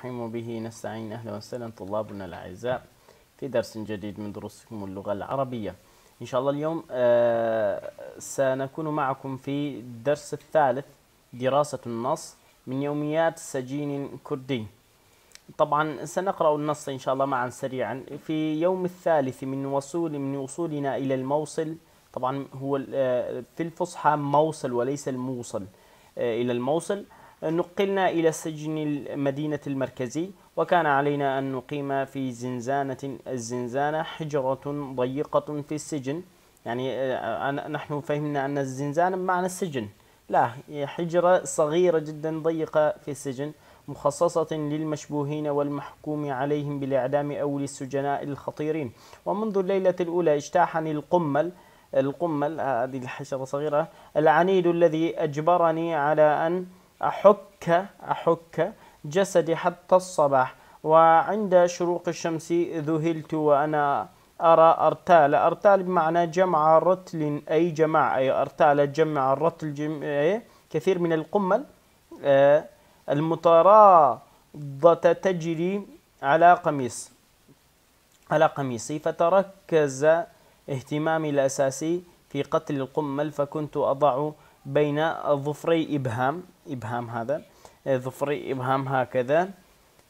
الرحيم به نستعين أهلا وسهلا طلابنا الأعزاء في درس جديد من دروسكم اللغة العربية إن شاء الله اليوم آه، سنكون معكم في الدرس الثالث دراسة النص من يوميات سجين كردي طبعا سنقرأ النص إن شاء الله معا سريعا في يوم الثالث من وصول من وصولنا إلى الموصل طبعا هو آه، في الفصحى موصل وليس الموصل آه، إلى الموصل نقلنا إلى سجن المدينة المركزي وكان علينا أن نقيم في زنزانة الزنزانة حجرة ضيقة في السجن يعني آه، نحن فهمنا أن الزنزانة بمعنى السجن لا حجرة صغيرة جدا ضيقة في السجن مخصصة للمشبوهين والمحكوم عليهم بالإعدام أو للسجناء الخطيرين ومنذ الليلة الأولى اجتاحني القمل القمل هذه الحشرة صغيرة العنيد الذي أجبرني على أن أحك أحك جسدي حتى الصباح وعند شروق الشمس ذهلت وأنا أرى أرتال أرتال بمعنى جمع رتل أي جمع أي أرتال جمع الرتل جمع إيه، كثير من القمل آه، المتراضة تجري على قميص على قميصي فتركز اهتمامي الأساسي في قتل القمل فكنت أضع بين ظفري إبهام إبهام هذا آه، ظفري إبهام هكذا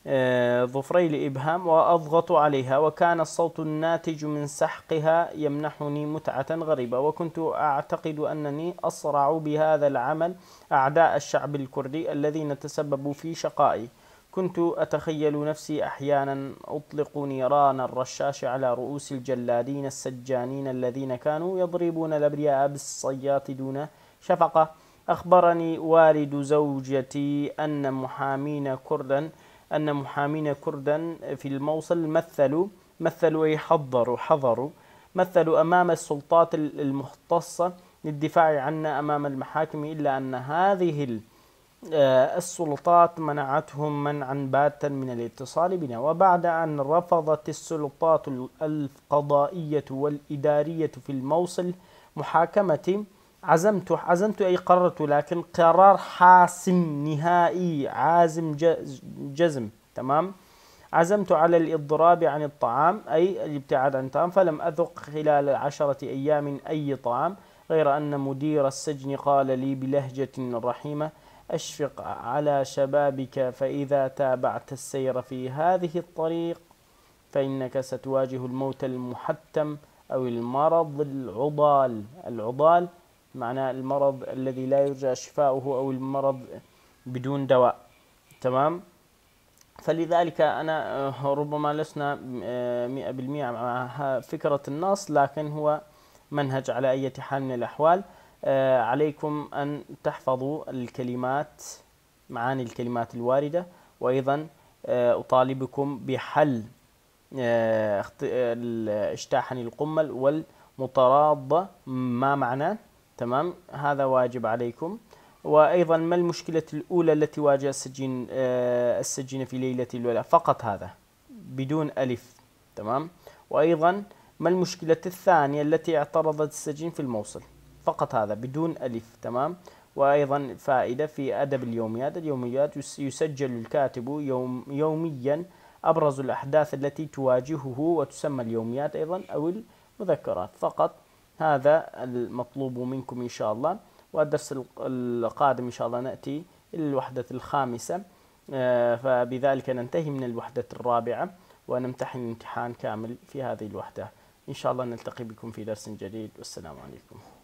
آه، ظفري لإبهام وأضغط عليها وكان الصوت الناتج من سحقها يمنحني متعة غريبة وكنت أعتقد أنني أصرع بهذا العمل أعداء الشعب الكردي الذين تسببوا في شقائي كنت أتخيل نفسي أحيانا أطلق نيران الرشاش على رؤوس الجلادين السجانين الذين كانوا يضربون الأبرياء بالصياط دون شفقة أخبرني والد زوجتي أن محامين كردا أن محامين كردا في الموصل مثلوا مثلوا أي حضروا حضروا مثلوا أمام السلطات المختصة للدفاع عنا أمام المحاكم إلا أن هذه آه، السلطات منعتهم منعا باتا من الاتصال بنا وبعد أن رفضت السلطات القضائية والإدارية في الموصل محاكمة عزمت عزمت أي قررت لكن قرار حاسم نهائي عازم جزم تمام عزمت على الإضراب عن الطعام أي الابتعاد عن الطعام فلم أذق خلال عشرة أيام أي طعام غير أن مدير السجن قال لي بلهجة رحيمة أشفق على شبابك فإذا تابعت السير في هذه الطريق فإنك ستواجه الموت المحتم أو المرض العضال العضال معناه المرض الذي لا يرجى شفاؤه أو المرض بدون دواء تمام فلذلك أنا آه، ربما لسنا آه، مئة بالمئة مع فكرة النص لكن هو منهج على أي حال من الأحوال آه، عليكم أن تحفظوا الكلمات معاني الكلمات الواردة وأيضا أطالبكم بحل اجتاحني القمل والمتراضة ما معناه تمام هذا واجب عليكم وأيضا ما المشكلة الأولى التي واجه السجين آه، السجين في ليلة الولاء فقط هذا بدون ألف تمام وأيضا ما المشكلة الثانية التي اعترضت السجين في الموصل فقط هذا بدون ألف تمام وأيضا فائدة في أدب اليوميات اليوميات يسجل الكاتب يوم يوميا أبرز الأحداث التي تواجهه وتسمى اليوميات أيضا أو المذكرات فقط هذا المطلوب منكم إن شاء الله والدرس القادم إن شاء الله نأتي إلى الوحدة الخامسة آه، فبذلك ننتهي من الوحدة الرابعة ونمتحن امتحان كامل في هذه الوحدة إن شاء الله نلتقي بكم في درس جديد والسلام عليكم